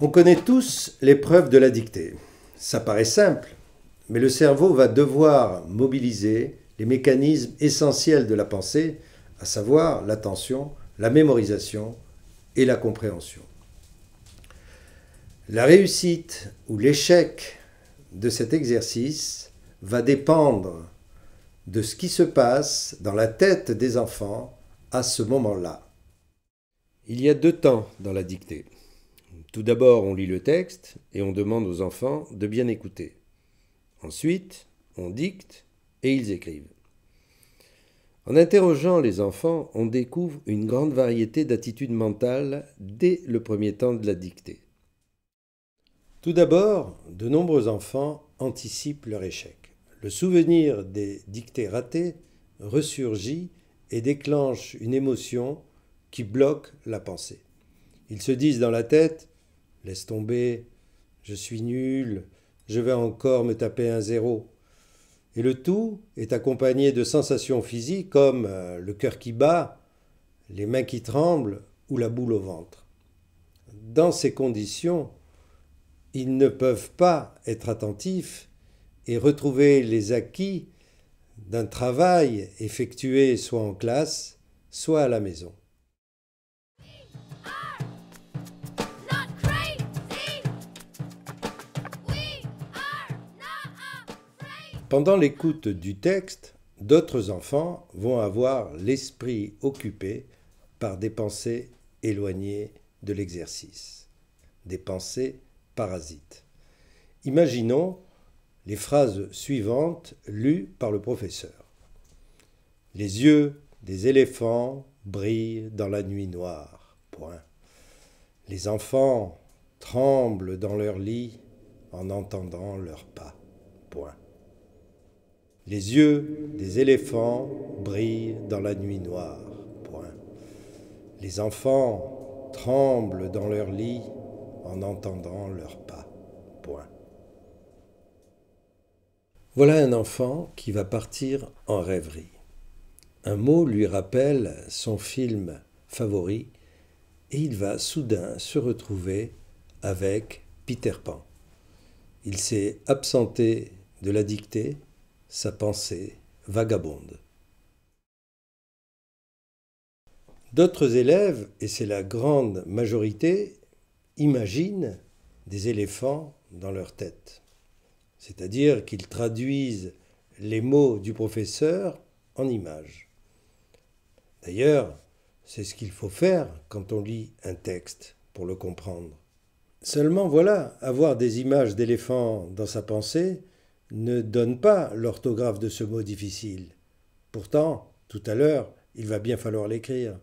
On connaît tous l'épreuve de la dictée. Ça paraît simple, mais le cerveau va devoir mobiliser les mécanismes essentiels de la pensée, à savoir l'attention, la mémorisation et la compréhension. La réussite ou l'échec de cet exercice va dépendre de ce qui se passe dans la tête des enfants à ce moment-là. Il y a deux temps dans la dictée. Tout d'abord, on lit le texte et on demande aux enfants de bien écouter. Ensuite, on dicte et ils écrivent. En interrogeant les enfants, on découvre une grande variété d'attitudes mentales dès le premier temps de la dictée. Tout d'abord, de nombreux enfants anticipent leur échec. Le souvenir des dictées ratées ressurgit et déclenche une émotion qui bloque la pensée. Ils se disent dans la tête Laisse tomber, je suis nul, je vais encore me taper un zéro. Et le tout est accompagné de sensations physiques comme euh, le cœur qui bat, les mains qui tremblent ou la boule au ventre. Dans ces conditions, ils ne peuvent pas être attentifs et retrouver les acquis d'un travail effectué soit en classe, soit à la maison. Pendant l'écoute du texte, d'autres enfants vont avoir l'esprit occupé par des pensées éloignées de l'exercice, des pensées parasites. Imaginons les phrases suivantes lues par le professeur. Les yeux des éléphants brillent dans la nuit noire. Point. Les enfants tremblent dans leur lit en entendant leurs pas. Les yeux des éléphants brillent dans la nuit noire. Les enfants tremblent dans leur lit en entendant leurs pas. Point. Voilà un enfant qui va partir en rêverie. Un mot lui rappelle son film favori et il va soudain se retrouver avec Peter Pan. Il s'est absenté de la dictée sa pensée vagabonde. D'autres élèves, et c'est la grande majorité, imaginent des éléphants dans leur tête, c'est-à-dire qu'ils traduisent les mots du professeur en images. D'ailleurs, c'est ce qu'il faut faire quand on lit un texte pour le comprendre. Seulement voilà, avoir des images d'éléphants dans sa pensée, ne donne pas l'orthographe de ce mot difficile. Pourtant, tout à l'heure, il va bien falloir l'écrire.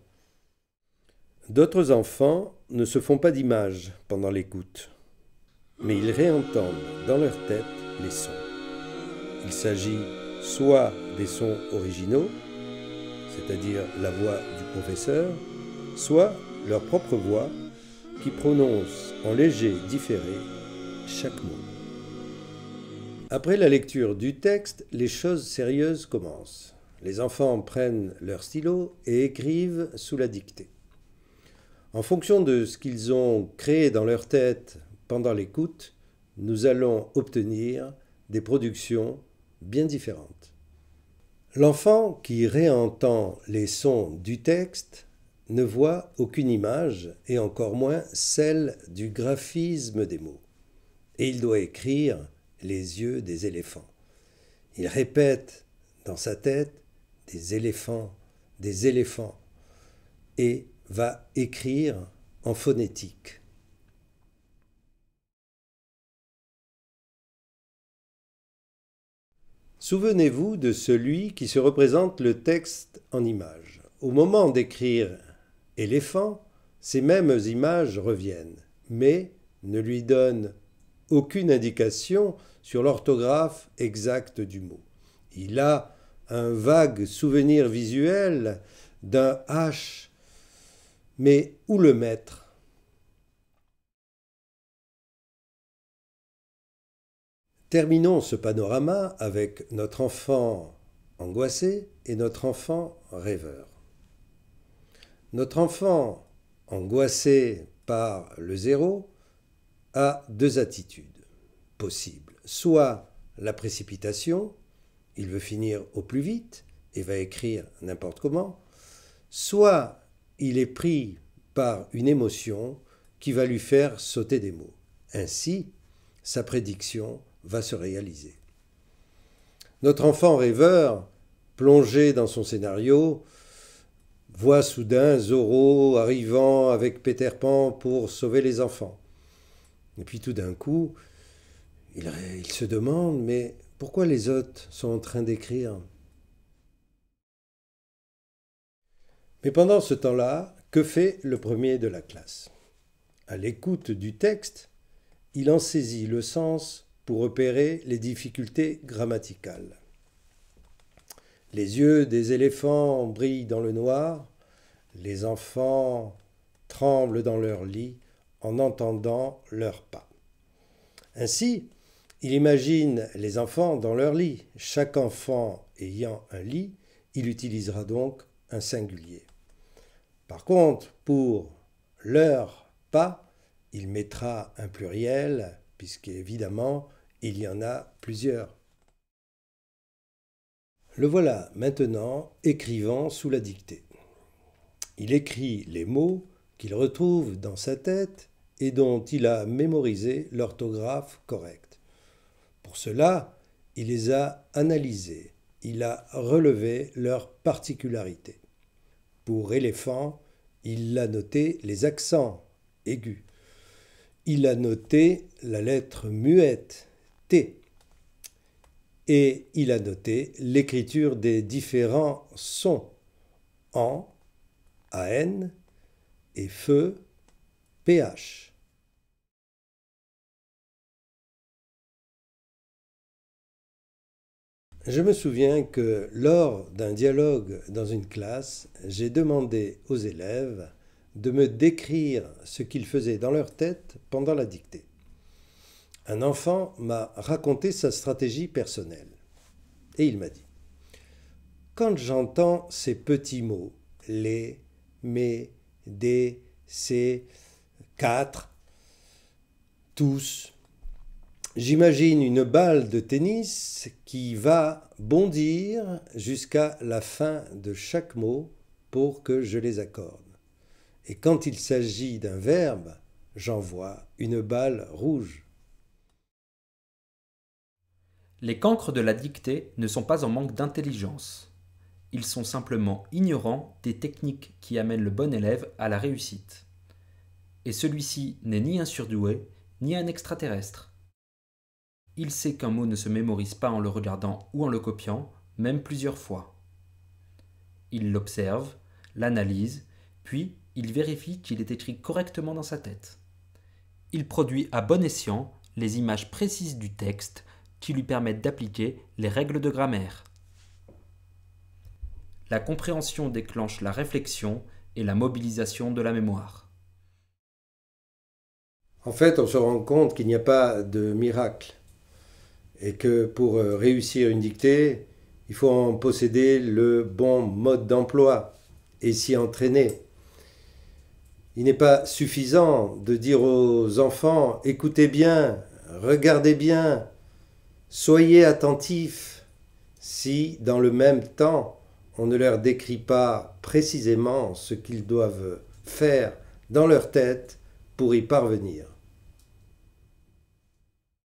D'autres enfants ne se font pas d'image pendant l'écoute, mais ils réentendent dans leur tête les sons. Il s'agit soit des sons originaux, c'est-à-dire la voix du professeur, soit leur propre voix qui prononce en léger différé chaque mot. Après la lecture du texte, les choses sérieuses commencent. Les enfants prennent leur stylo et écrivent sous la dictée. En fonction de ce qu'ils ont créé dans leur tête pendant l'écoute, nous allons obtenir des productions bien différentes. L'enfant qui réentend les sons du texte ne voit aucune image et encore moins celle du graphisme des mots. Et il doit écrire les yeux des éléphants. Il répète dans sa tête des éléphants, des éléphants, et va écrire en phonétique. Souvenez-vous de celui qui se représente le texte en images. Au moment d'écrire éléphant, ces mêmes images reviennent, mais ne lui donnent aucune indication sur l'orthographe exacte du mot. Il a un vague souvenir visuel d'un H, mais où le mettre Terminons ce panorama avec notre enfant angoissé et notre enfant rêveur. Notre enfant angoissé par le zéro a deux attitudes possibles. Soit la précipitation, il veut finir au plus vite et va écrire n'importe comment, soit il est pris par une émotion qui va lui faire sauter des mots. Ainsi, sa prédiction va se réaliser. Notre enfant rêveur, plongé dans son scénario, voit soudain Zorro arrivant avec Peter Pan pour sauver les enfants. Et puis tout d'un coup, il, se demande, mais pourquoi les hôtes sont en train d'écrire Mais pendant ce temps-là, que fait le premier de la classe À l'écoute du texte, il en saisit le sens pour repérer les difficultés grammaticales. Les yeux des éléphants brillent dans le noir, les enfants tremblent dans leur lit, en entendant leurs pas. Ainsi, il imagine les enfants dans leur lit. Chaque enfant ayant un lit, il utilisera donc un singulier. Par contre, pour leur pas, il mettra un pluriel, puisqu'évidemment, il y en a plusieurs. Le voilà maintenant écrivant sous la dictée. Il écrit les mots qu'il retrouve dans sa tête et dont il a mémorisé l'orthographe correcte. Pour cela, il les a analysés, il a relevé leurs particularités. Pour éléphant, il a noté les accents aigus. Il a noté la lettre muette, T. Et il a noté l'écriture des différents sons, en, an et feu, pH. Je me souviens que lors d'un dialogue dans une classe, j'ai demandé aux élèves de me décrire ce qu'ils faisaient dans leur tête pendant la dictée. Un enfant m'a raconté sa stratégie personnelle. Et il m'a dit Quand j'entends ces petits mots, les, mais, des, ces, 4, tous. J'imagine une balle de tennis qui va bondir jusqu'à la fin de chaque mot pour que je les accorde. Et quand il s'agit d'un verbe, j'envoie une balle rouge. Les cancres de la dictée ne sont pas en manque d'intelligence. Ils sont simplement ignorants des techniques qui amènent le bon élève à la réussite et celui-ci n'est ni un surdoué, ni un extraterrestre. Il sait qu'un mot ne se mémorise pas en le regardant ou en le copiant, même plusieurs fois. Il l'observe, l'analyse, puis il vérifie qu'il est écrit correctement dans sa tête. Il produit à bon escient les images précises du texte qui lui permettent d'appliquer les règles de grammaire. La compréhension déclenche la réflexion et la mobilisation de la mémoire. En fait, on se rend compte qu'il n'y a pas de miracle et que pour euh, réussir une dictée, il faut en posséder le bon mode d'emploi et s'y entraîner. Il n'est pas suffisant de dire aux enfants écoutez bien, regardez bien, soyez attentifs, si dans le même temps on ne leur décrit pas précisément ce qu'ils doivent faire dans leur tête pour y parvenir.